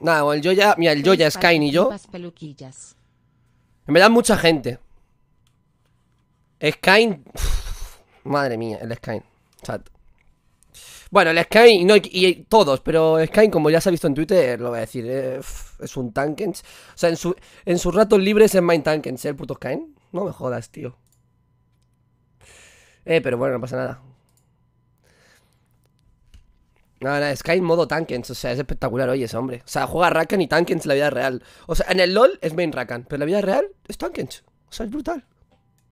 Nada, o el Joya, mira, el Joya, Sky y yo. En verdad, mucha gente. Sky. Madre mía, el Sky. Chat. Bueno, el Sky, y, todos, pero Sky, como ya se ha visto en Twitter, lo voy a decir, eh, es un Tankens. O sea, en, su, sus ratos libres es Mind Tankens, ¿eh? el puto Sky. No me jodas, tío. Eh, pero bueno, no pasa nada. No, no, es que modo Tankens, o sea, es espectacular, hoy ese hombre. O sea, juega Rakan y Tankens en la vida real. O sea, en el LOL es main Rakan, pero en la vida real es Tankens. O sea, es brutal.